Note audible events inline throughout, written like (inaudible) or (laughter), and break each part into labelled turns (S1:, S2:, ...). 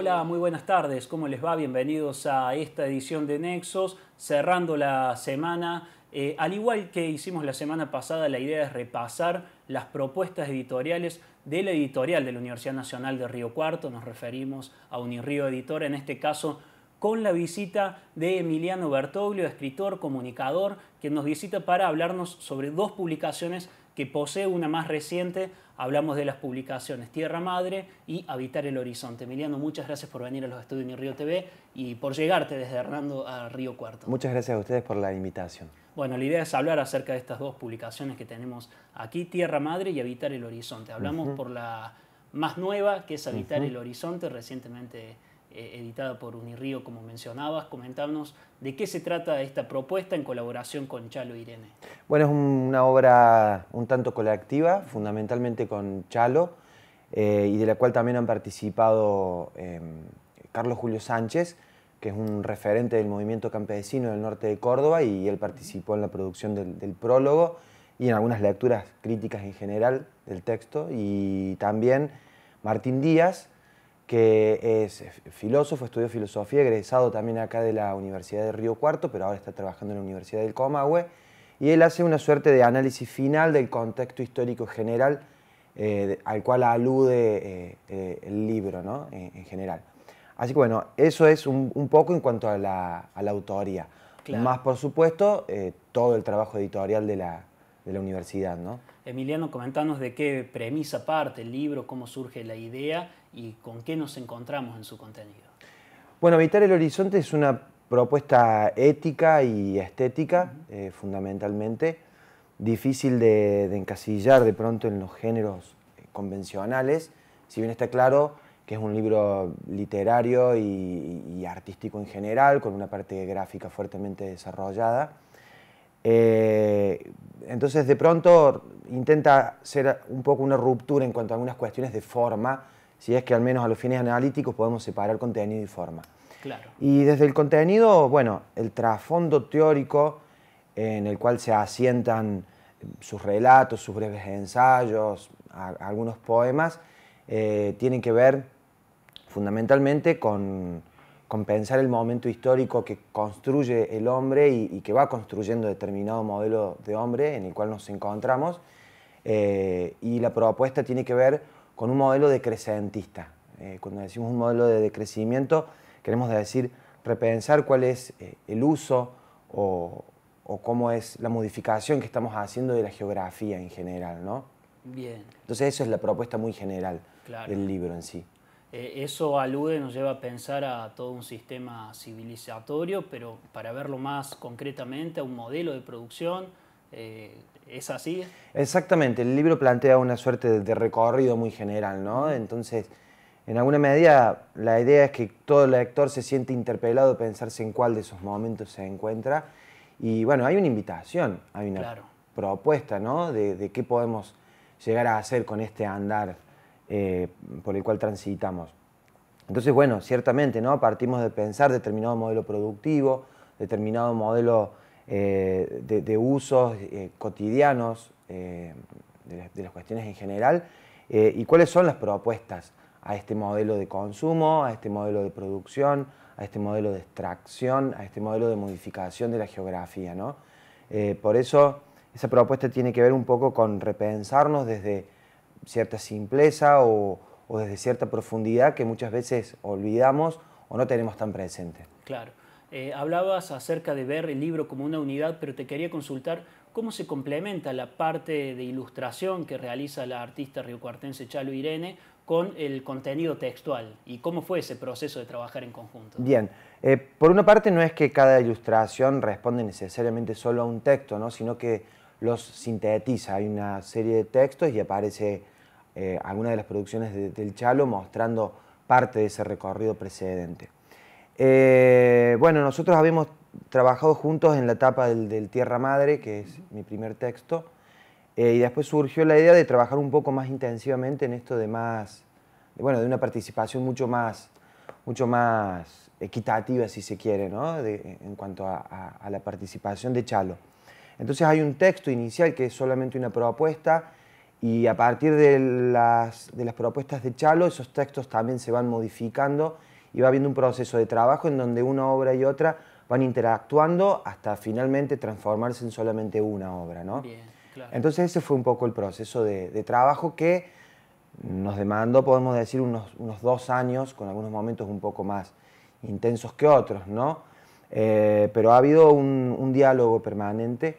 S1: hola, muy buenas tardes. ¿Cómo les va? Bienvenidos a esta edición de Nexos, cerrando la semana. Eh, al igual que hicimos la semana pasada, la idea es repasar las propuestas editoriales de la editorial de la Universidad Nacional de Río Cuarto. Nos referimos a Unirío Editora, en este caso con la visita de Emiliano Bertoglio, escritor, comunicador, que nos visita para hablarnos sobre dos publicaciones que posee una más reciente. Hablamos de las publicaciones Tierra Madre y Habitar el Horizonte. Emiliano, muchas gracias por venir a los estudios de Río TV y por llegarte desde Hernando a Río Cuarto.
S2: Muchas gracias a ustedes por la invitación.
S1: Bueno, la idea es hablar acerca de estas dos publicaciones que tenemos aquí, Tierra Madre y Habitar el Horizonte. Hablamos por la más nueva, que es Habitar el Horizonte, recientemente eh, editada por Unirío, como mencionabas. Comentarnos de qué se trata esta propuesta en colaboración con Chalo e Irene.
S2: Bueno, es una obra un tanto colectiva, fundamentalmente con Chalo, eh, y de la cual también han participado em, Carlos Julio Sánchez, que es un referente del movimiento campesino del norte de Córdoba, y él participó en la producción del prólogo y en algunas lecturas críticas en general del texto, y también Martín Díaz, que es eh, filósofo, estudió filosofía, egresado también acá de la Universidad de Río Cuarto, pero ahora está trabajando en la Universidad del Comahue, y él hace una suerte de análisis final del contexto histórico general eh, al cual alude eh, el libro ¿no? en, general. Así que bueno, eso es un, poco en cuanto a la, autoría. Más por supuesto, todo el trabajo editorial de la, universidad.
S1: Emiliano, comentanos de qué premisa parte el libro, cómo surge la idea y con qué nos encontramos en su contenido.
S2: Bueno, evitar el Horizonte es una propuesta ética y estética, eh, fundamentalmente, difícil de, encasillar de pronto en los géneros eh, convencionales, si bien está claro que es un libro literario y, artístico en general, con una parte gráfica fuertemente desarrollada. Eh, entonces de pronto intenta ser un poco una ruptura en cuanto a algunas cuestiones de forma, si es que al menos a los fines analíticos podemos separar contenido y forma. Claro. Y desde el contenido, bueno, el trasfondo teórico en el cual se asientan eh, sus relatos, sus breves ensayos, algunos poemas, eh, tienen que ver fundamentalmente con, con, pensar el momento histórico que construye el hombre y, que va construyendo determinado modelo de hombre en el cual nos encontramos. Eh, y la propuesta tiene que ver con un modelo decrecentista. Eh, cuando decimos un modelo de decrecimiento, queremos decir repensar cuál es eh, el uso o, cómo es la modificación que estamos haciendo de la geografía en general, ¿no? Bien. Entonces eso es la propuesta muy general del libro en sí.
S1: Eh, eso alude, nos lleva a pensar a todo un sistema civilizatorio, pero para verlo más concretamente, a un modelo de producción, eh, ¿Es así?
S2: Exactamente, el libro plantea una suerte de, recorrido muy general, ¿no? Entonces, en alguna medida, la idea es que todo el lector se siente interpelado a pensarse en cuál de esos momentos se encuentra. Y bueno, hay una invitación, hay una propuesta, ¿no? De, qué podemos llegar a hacer con este andar eh, por el cual transitamos. Entonces, bueno, ciertamente, ¿no? Partimos de pensar determinado modelo productivo, determinado modelo eh, de, usos eh, cotidianos eh, de, las, cuestiones en general y cuáles son las propuestas a este modelo de consumo, a este modelo de producción, a este modelo de extracción, a este modelo de modificación de la geografía. ¿no? por eso esa propuesta tiene que ver un poco con repensarnos desde cierta simpleza o, o desde cierta profundidad que muchas veces olvidamos o no tenemos tan presente.
S1: Claro. Eh, hablabas acerca de ver el libro como una unidad, pero te quería consultar cómo se complementa la parte de ilustración que realiza la artista riocuartense Chalo Irene con el contenido textual y cómo fue ese proceso de trabajar en conjunto.
S2: Bien, eh, por una parte no es que cada ilustración responde necesariamente solo a un texto, sino que los sintetiza. Hay una serie de textos y aparece eh, alguna de las producciones del Chalo mostrando parte de ese recorrido precedente. Eh, bueno, nosotros habíamos trabajado juntos en la etapa del, Tierra Madre, que es mi primer texto, eh, y después surgió la idea de trabajar un poco más intensivamente en esto de más, bueno, de una participación mucho más, mucho más equitativa, si se quiere, ¿no? en cuanto a, la participación de Chalo. Entonces hay un texto inicial que es solamente una propuesta y a partir de las propuestas de Chalo esos textos también se van modificando y va habiendo un proceso de trabajo en donde una obra y otra van interactuando hasta finalmente transformarse en solamente una obra, ¿no? Entonces ese fue un poco el proceso de, trabajo que nos demandó, podemos decir, unos, dos años, con algunos momentos un poco más intensos que otros, ¿no? Eh, pero ha habido un, diálogo permanente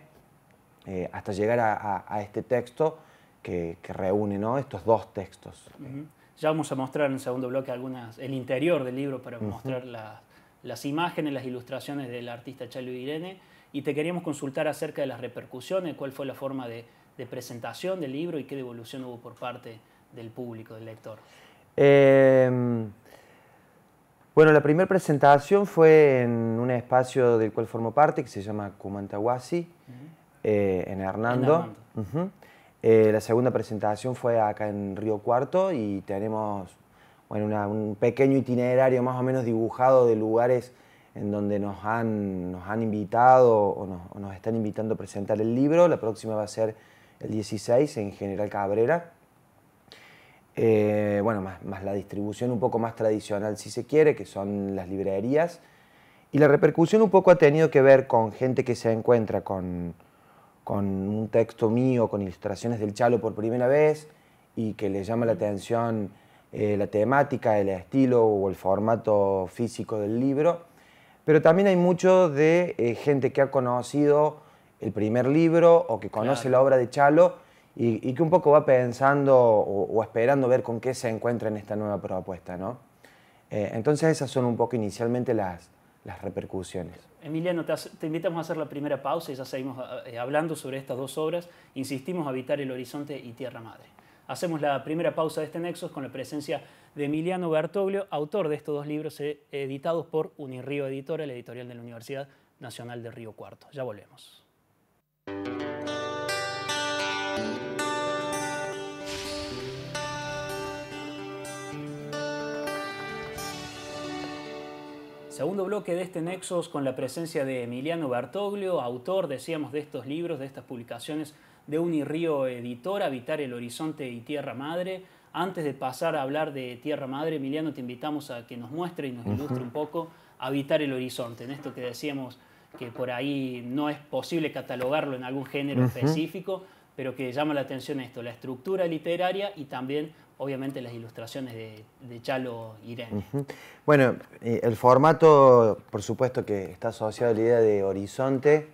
S2: eh, hasta llegar a, este texto que, reúne ¿no? estos dos textos.
S1: Ya vamos a mostrar en el segundo bloque algunas, el interior del libro para mostrar las imágenes, las ilustraciones del artista Chalo Irene. Y te queríamos consultar acerca de las repercusiones, cuál fue la forma de, presentación del libro y qué devolución hubo por parte del público, del lector.
S2: Em, bueno, la primera presentación fue en un espacio del cual formo parte, que se llama Cumantahuasi, eh, en Hernando. Eh, la segunda presentación fue acá en Río Cuarto y tenemos bueno, un pequeño itinerario más o menos dibujado de lugares en donde nos han, nos han invitado o nos, están invitando a presentar el libro. La próxima va a ser el 16 en General Cabrera. Eh, bueno, más, más, la distribución un poco más tradicional si se quiere, que son las librerías. Y la repercusión un poco ha tenido que ver con gente que se encuentra con, con un texto mío, con ilustraciones del Chalo por primera vez y que le llama la atención eh, la temática, el estilo o el formato físico del libro. Pero también hay mucho de eh, gente que ha conocido el primer libro o que conoce la obra de Chalo y, que un poco va pensando o, esperando ver con qué se encuentra en esta nueva propuesta. ¿no? Eh, entonces esas son un poco inicialmente las, las repercusiones.
S1: Emiliano, te, invitamos a hacer la primera pausa y ya seguimos eh, hablando sobre estas dos obras. Insistimos, Habitar el Horizonte y Tierra Madre. Hacemos la primera pausa de este nexo con la presencia de Emiliano Bertoglio, autor de estos dos libros eh, editados por Unirío Editora, la editorial de la Universidad Nacional de Río Cuarto. Ya volvemos. segundo bloque de este Nexos con la presencia de Emiliano Bertoglio, autor, decíamos, de estos libros, de estas publicaciones de Unirío Editor, Habitar el Horizonte y Tierra Madre. Antes de pasar a hablar de Tierra Madre, Emiliano, te invitamos a que nos muestre y nos ilustre un poco Habitar el Horizonte, en esto que decíamos que por ahí no es posible catalogarlo en algún género específico, pero que llama la atención esto, la estructura literaria y también obviamente las ilustraciones de, Chalo Irene.
S2: Bueno, eh, el formato, por supuesto, que está asociado a la idea de horizonte.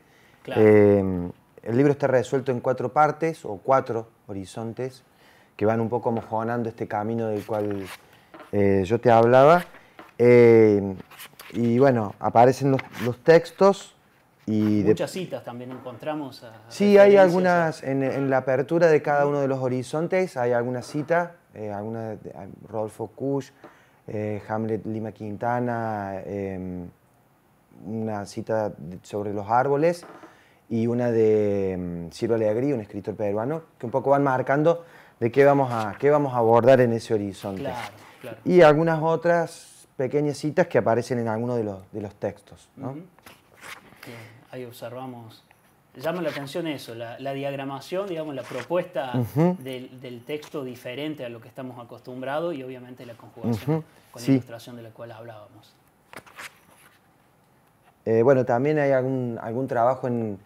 S2: Eh, el libro está resuelto en cuatro partes o cuatro horizontes que van un poco mojonando este camino del cual eh, yo te hablaba. y bueno, aparecen los, textos. Y Muchas
S1: citas también encontramos. sí, hay
S2: algunas, en, en, la apertura de cada uno de los horizontes hay alguna cita eh, de Rodolfo Kusch, eh, Hamlet Lima Quintana, em, una cita sobre los árboles y una de em, Silvio Leagri, un escritor peruano, que un poco van marcando de qué vamos a, qué vamos a abordar en ese horizonte. Y algunas otras pequeñas citas que aparecen en algunos de los, de los textos.
S1: ahí observamos llama la atención eso, la, diagramación, digamos, la propuesta del, texto diferente a lo que estamos acostumbrados y obviamente la conjugación con la ilustración de la cual hablábamos.
S2: Eh, bueno, también hay algún, trabajo con,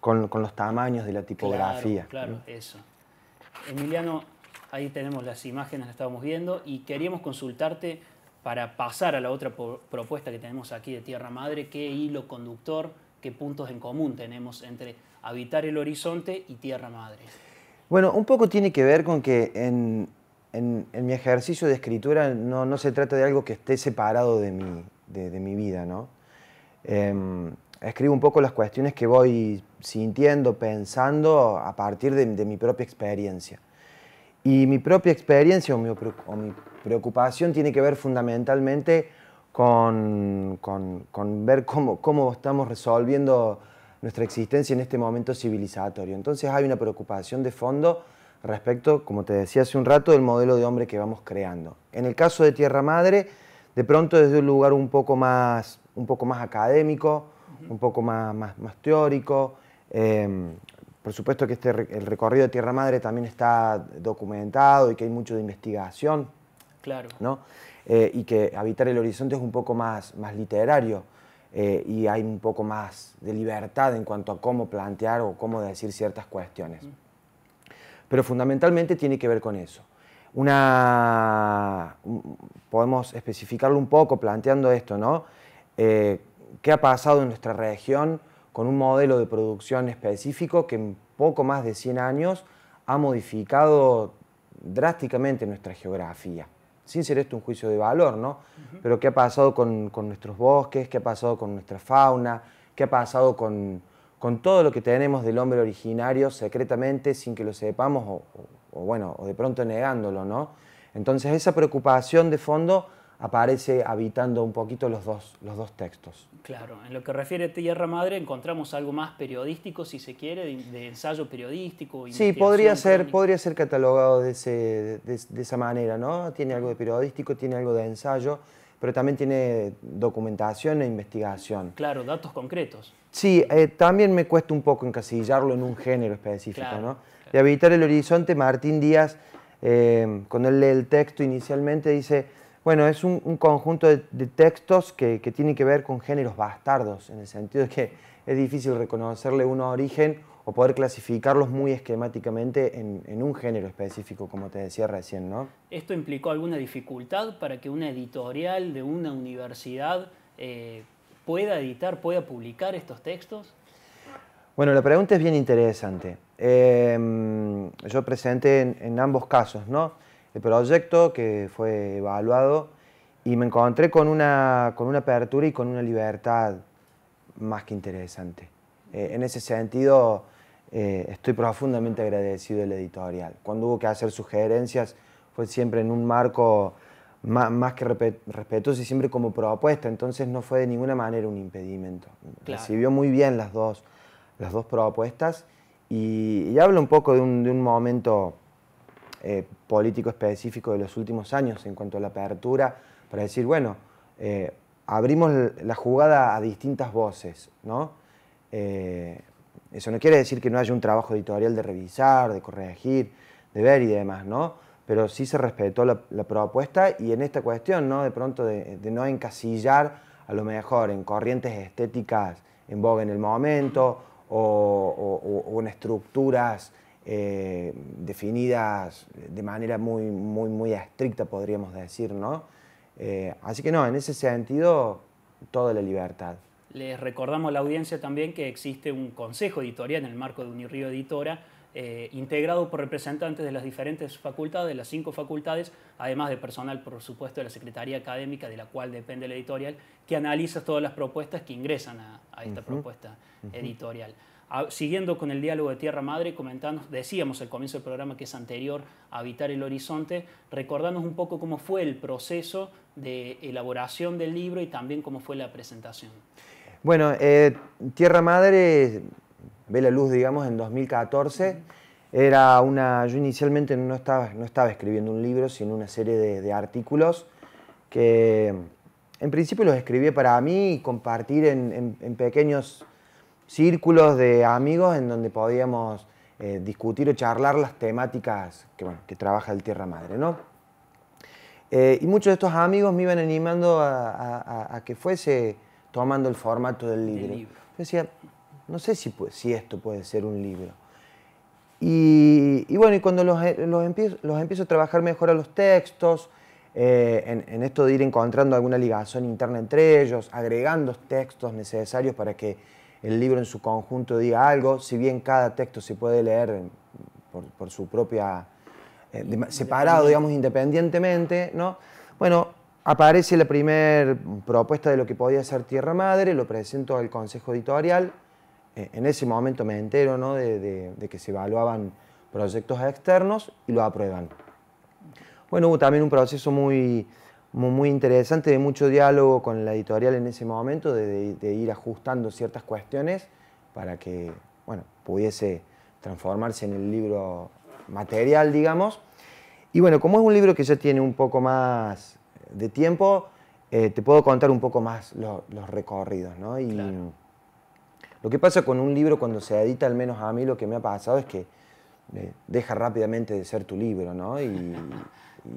S2: con, los tamaños de la tipografía. Claro,
S1: claro, eso. Emiliano, ahí tenemos las imágenes que estábamos viendo y queríamos consultarte para pasar a la otra propuesta que tenemos aquí de Tierra Madre, qué hilo conductor qué puntos en común tenemos entre habitar el horizonte y Tierra Madre.
S2: Bueno, un poco tiene que ver con que en, mi ejercicio de escritura no, se trata de algo que esté separado de mi, vida, ¿no? Em, escribo un poco las cuestiones que voy sintiendo, pensando a partir de, mi propia experiencia. Y mi propia experiencia o mi, o mi preocupación tiene que ver fundamentalmente con, ver cómo, estamos resolviendo nuestra existencia en este momento civilizatorio. Entonces hay una preocupación de fondo respecto, como te decía hace un rato, del modelo de hombre que vamos creando. En el caso de Tierra Madre, de pronto desde un lugar un poco más, un poco más académico, un poco más, más, teórico. Em, por supuesto que este, el recorrido de Tierra Madre también está documentado y que hay mucho de investigación. Claro. ¿no? Eh, y que habitar el horizonte es un poco más, literario eh, y hay un poco más de libertad en cuanto a cómo plantear o cómo decir ciertas cuestiones. Mm. Pero fundamentalmente tiene que ver con eso. podemos especificarlo un poco planteando esto, ¿no? Eh, ¿Qué ha pasado en nuestra región con un modelo de producción específico que en poco más de 100 años ha modificado drásticamente nuestra geografía? sin ser esto un juicio de valor, ¿no? Pero qué ha pasado con, nuestros bosques, qué ha pasado con nuestra fauna, qué ha pasado con, todo lo que tenemos del hombre originario secretamente, sin que lo sepamos, o bueno, o de pronto negándolo, ¿no? Entonces esa preocupación de fondo aparece habitando un poquito los dos, los dos textos.
S1: Claro, en lo que refiere a Tierra Madre encontramos algo más periodístico, si se quiere, de, ensayo periodístico. Sí, podría ser,
S2: podría ser catalogado de, de, esa manera, ¿no? Tiene algo de periodístico, tiene algo de ensayo, pero también tiene documentación e investigación.
S1: Claro, datos concretos.
S2: Sí, eh, también me cuesta un poco encasillarlo en un género específico, ¿no? De habitar el horizonte, Martín Díaz, eh, cuando él lee el texto inicialmente, dice bueno, es un, conjunto de, textos que, tiene tienen que ver con géneros bastardos, en el sentido de que es difícil reconocerle un origen o poder clasificarlos muy esquemáticamente en, un género específico, como te decía recién, ¿no?
S1: ¿Esto implicó alguna dificultad para que una editorial de una universidad eh, pueda editar, pueda publicar estos textos?
S2: Bueno, la pregunta es bien interesante. Em, yo presenté en ambos casos, ¿no? el proyecto que fue evaluado y me encontré con una, con una apertura y con una libertad más que interesante. Eh, en ese sentido, eh, estoy profundamente agradecido del editorial. Cuando hubo que hacer sugerencias, fue siempre en un marco más, que respetuoso y siempre como propuesta, entonces no fue de ninguna manera un impedimento. Recibió muy bien las dos, las dos propuestas y, hablo un poco de un, de un momento eh, político específico de los últimos años en cuanto a la apertura, para decir, bueno, eh, abrimos la jugada a distintas voces, ¿no? Eh, eso no quiere decir que no haya un trabajo editorial de revisar, de corregir, de ver y demás, ¿no? Pero sí se respetó la, propuesta y en esta cuestión, ¿no? De pronto de, no encasillar a lo mejor en corrientes estéticas en vogue en el momento o, o en estructuras eh, definidas de manera muy, muy, muy estricta, podríamos decir, ¿no? Eh, así que no, en ese sentido, toda la libertad.
S1: Les recordamos a la audiencia también que existe un consejo editorial en el marco de Unirío Editora, eh, integrado por representantes de las diferentes facultades, de las cinco facultades, además de personal, por supuesto, de la Secretaría Académica, de la cual depende la editorial, que analiza todas las propuestas que ingresan a, esta propuesta editorial siguiendo con el diálogo de Tierra Madre, comentando, decíamos al comienzo del programa que es anterior a Habitar el Horizonte, recordarnos un poco cómo fue el proceso de elaboración del libro y también cómo fue la presentación.
S2: Bueno, eh, Tierra Madre ve la luz, digamos, en 2014. Era una, yo inicialmente no estaba, no estaba escribiendo un libro, sino una serie de, artículos que en principio los escribí para mí y compartir en pequeños círculos de amigos en donde podíamos eh, discutir o charlar las temáticas que, trabaja el Tierra Madre, ¿no? Eh, y muchos de estos amigos me iban animando a, que fuese tomando el formato del libro. Yo decía, no sé si, si esto puede ser un libro. Y, bueno, y cuando eh, los, empiezo, a trabajar mejor a los textos, en, en, esto de ir encontrando alguna ligación interna entre ellos, agregando textos necesarios para que el libro en su conjunto diga algo, si bien cada texto se puede leer por, su propia... Eh, separado, digamos, independientemente, ¿no? Bueno, aparece la primera propuesta de lo que podía ser Tierra Madre, lo presento al Consejo Editorial, eh, en ese momento me entero ¿no? de, que se evaluaban proyectos externos y lo aprueban. Bueno, hubo también un proceso muy muy, interesante, de mucho diálogo con la editorial en ese momento, de, ir ajustando ciertas cuestiones para que bueno, pudiese transformarse en el libro material, digamos. Y bueno, como es un libro que ya tiene un poco más de tiempo, eh, te puedo contar un poco más los recorridos, ¿no? lo que pasa con un libro cuando se edita, al menos a mí lo que me ha pasado es que eh, deja rápidamente de ser tu libro, ¿no? y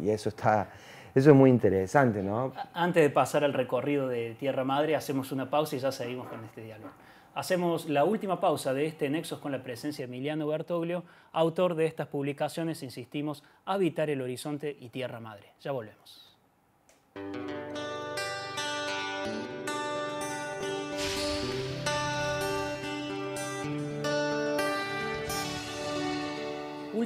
S2: eso está, eso es muy interesante, ¿no?
S1: Antes de pasar al recorrido de Tierra Madre, hacemos una pausa y ya seguimos con este diálogo. Hacemos la última pausa de este Nexos con la presencia de Emiliano Bertoglio, autor de estas publicaciones, insistimos, Habitar el Horizonte y Tierra Madre. Ya volvemos.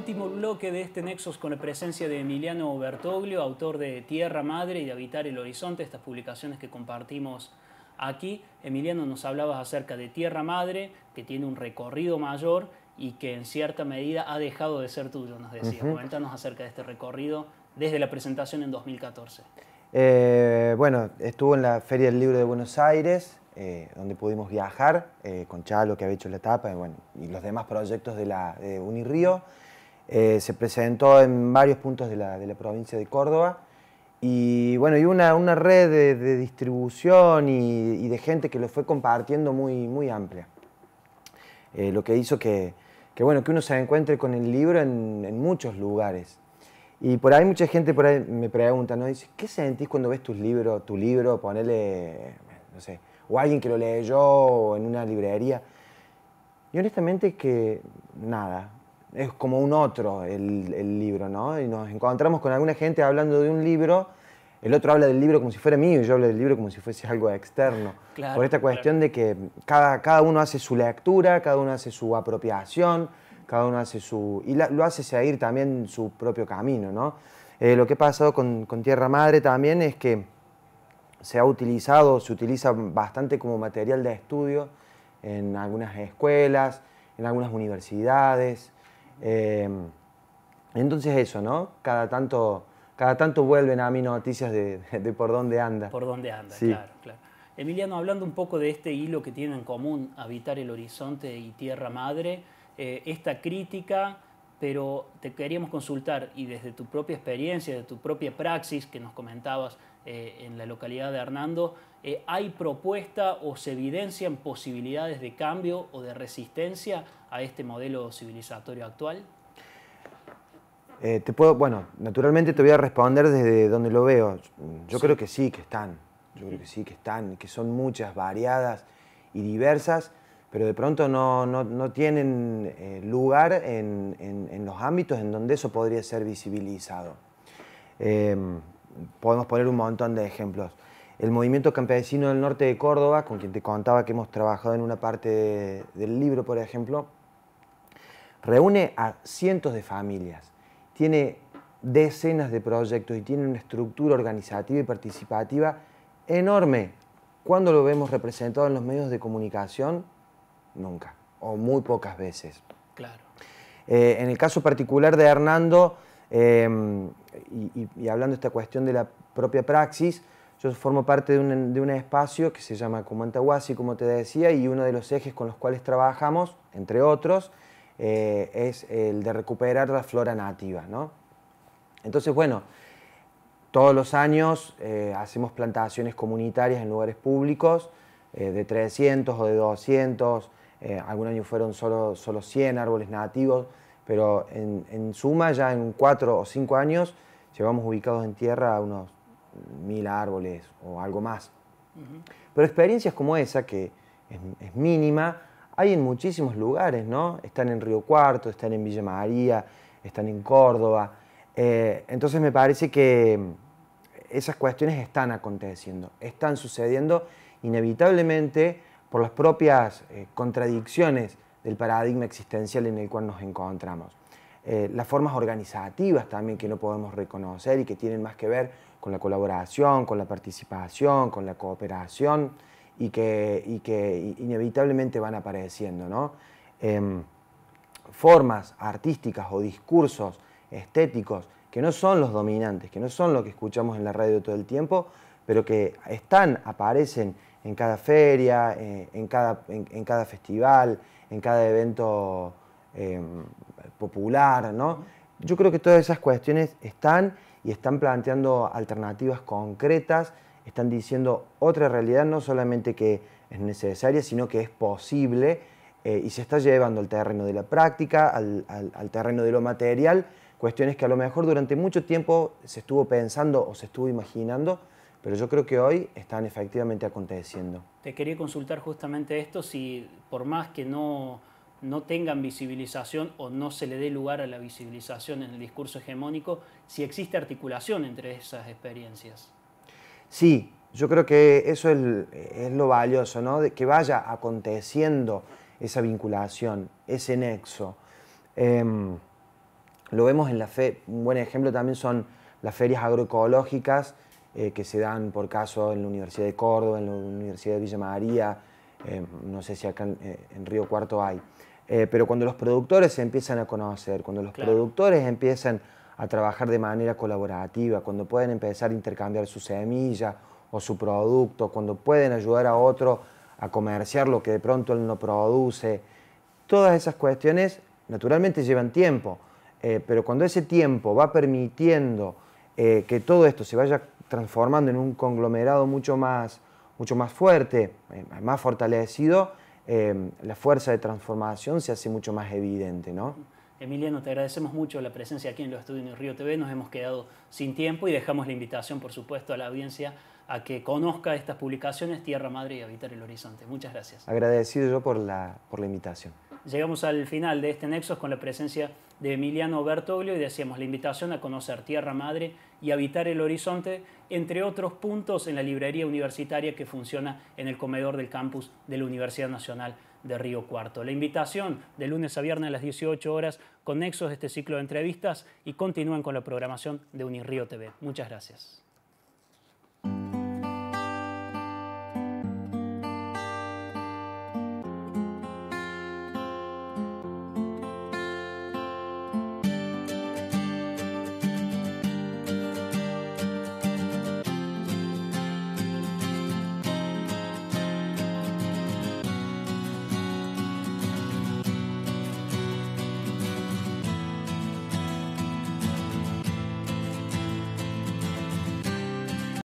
S1: último bloque de este Nexos con la presencia de Emiliano Bertoglio, autor de Tierra Madre y de Habitar el Horizonte, estas publicaciones que compartimos aquí. Emiliano, nos hablabas acerca de Tierra Madre, que tiene un recorrido mayor y que en cierta medida ha dejado de ser tuyo, nos decías. cuéntanos acerca de este recorrido desde la presentación en 2014.
S2: Eh, bueno, estuvo en la Feria del Libro de Buenos Aires, eh, donde pudimos viajar eh, con Chalo, que había hecho la etapa, y, bueno, y los demás proyectos de la de Unirío. Eh, se presentó en varios puntos de la, provincia de Córdoba. Y bueno, y una, red de, distribución y, de gente que lo fue compartiendo muy, muy amplia. Eh, lo que hizo que, que, bueno, que uno se encuentre con el libro en, muchos lugares. Y por ahí mucha gente por ahí me pregunta, ¿no? Dice, ¿qué sentís cuando ves tus libros, tu libro, ponele, no sé, o alguien que lo leyó o en una librería? Y honestamente que nada, es como un otro el, libro, ¿no? Y nos encontramos con alguna gente hablando de un libro, el otro habla del libro como si fuera mío y yo hablo del libro como si fuese algo externo. Por esta cuestión de que cada, uno hace su lectura, cada uno hace su apropiación, cada uno hace su... y lo hace seguir también su propio camino, ¿no? Eh, lo que ha pasado con, con Tierra Madre también es que se ha utilizado, se utiliza bastante como material de estudio en algunas escuelas, en algunas universidades, Em, entonces eso, ¿no? Cada tanto, cada tanto vuelven a mí noticias de, (laughs) por dónde anda. Por
S1: dónde anda, claro, claro. Emiliano, hablando un poco de este hilo que tienen en común, habitar el horizonte y tierra madre, eh, esta crítica, pero te queríamos consultar y desde tu propia experiencia, de tu propia praxis que nos comentabas eh, en la localidad de Hernando, eh, ¿hay propuesta o se evidencian posibilidades de cambio o de resistencia a este modelo civilizatorio actual?
S2: Eh, te puedo, bueno, naturalmente te voy a responder desde donde lo veo. Yo creo que sí, que están. Yo creo que sí, que están, que son muchas, variadas y diversas, pero de pronto no, tienen lugar en, en, los ámbitos en donde eso podría ser visibilizado podemos poner un montón de ejemplos. El movimiento campesino del norte de Córdoba, con quien te contaba que hemos trabajado en una parte del libro, por ejemplo, reúne a cientos de familias, tiene decenas de proyectos y tiene una estructura organizativa y participativa enorme. ¿Cuándo lo vemos representado en los medios de comunicación? Nunca, o muy pocas veces. Claro. Eh, en el caso particular de Hernando, Em, y, hablando de esta cuestión de la propia praxis, yo formo parte de un, espacio que se llama Comantahuasi, como te decía, y uno de los ejes con los cuales trabajamos, entre otros, eh, es el de recuperar la flora nativa. ¿no? Entonces, bueno, todos los años eh, hacemos plantaciones comunitarias en lugares públicos eh, de 300 o de 200, algún año fueron solo 100 árboles nativos pero en, suma ya en cuatro o cinco años llevamos ubicados en tierra unos mil árboles o algo más. Pero experiencias como esa, que es, mínima, hay en muchísimos lugares, ¿no? Están en Río Cuarto, están en Villa María, están en Córdoba. Eh, entonces me parece que mm, esas cuestiones están aconteciendo, están sucediendo inevitablemente por las propias eh, contradicciones el paradigma existencial en el cual nos encontramos. Eh, las formas organizativas también que no podemos reconocer y que tienen más que ver con la colaboración, con la participación, con la cooperación y que, que inevitablemente van apareciendo. Em, formas artísticas o discursos estéticos que no son los dominantes, que no son lo que escuchamos en la radio todo el tiempo, pero que están, aparecen en cada feria, eh, en cada festival, en cada evento eh, popular, Yo creo que todas esas cuestiones están y están planteando alternativas concretas, están diciendo otra realidad, no solamente que es necesaria, sino que es posible eh, y se está llevando al terreno de la práctica, al terreno de lo material, cuestiones que a lo mejor durante mucho tiempo se estuvo pensando o se estuvo imaginando, pero yo creo que hoy están efectivamente aconteciendo.
S1: Te quería consultar justamente esto, si por más que no, tengan visibilización o no se le dé lugar a la visibilización en el discurso hegemónico, si existe articulación entre esas experiencias.
S2: Sí, yo creo que eso es, lo valioso, ¿no? que vaya aconteciendo esa vinculación, ese nexo. Em, lo vemos en la fe, un buen ejemplo también son las ferias agroecológicas, eh, que se dan por caso en la Universidad de Córdoba, en la Universidad de Villa María, eh, no sé si acá en, eh, Río Cuarto hay. pero cuando los productores se empiezan a conocer, cuando los productores empiezan a trabajar de manera colaborativa, cuando pueden empezar a intercambiar su semilla o su producto, cuando pueden ayudar a otro a comerciar lo que de pronto él no produce. Todas esas cuestiones naturalmente llevan tiempo, pero cuando ese tiempo va permitiendo que todo esto se vaya transformando en un conglomerado mucho más, mucho más fuerte, eh, más fortalecido, eh, la fuerza de transformación se hace mucho más evidente, ¿no?
S1: Emiliano, te agradecemos mucho la presencia aquí en los estudios de Río TV. Nos hemos quedado sin tiempo y dejamos la invitación, por supuesto, a la audiencia a que conozca estas publicaciones Tierra Madre y Habitar el Horizonte. Muchas gracias.
S2: Agradecido yo por la, por la invitación
S1: llegamos al final de este Nexos con la presencia de Emiliano Bertoglio y decíamos la invitación a conocer Tierra Madre y habitar el horizonte, entre otros puntos en la librería universitaria que funciona en el comedor del campus de la Universidad Nacional de Río Cuarto. La invitación de lunes a viernes a las 18 horas con Nexos de este ciclo de entrevistas y continúan con la programación de Unirío TV. Muchas gracias.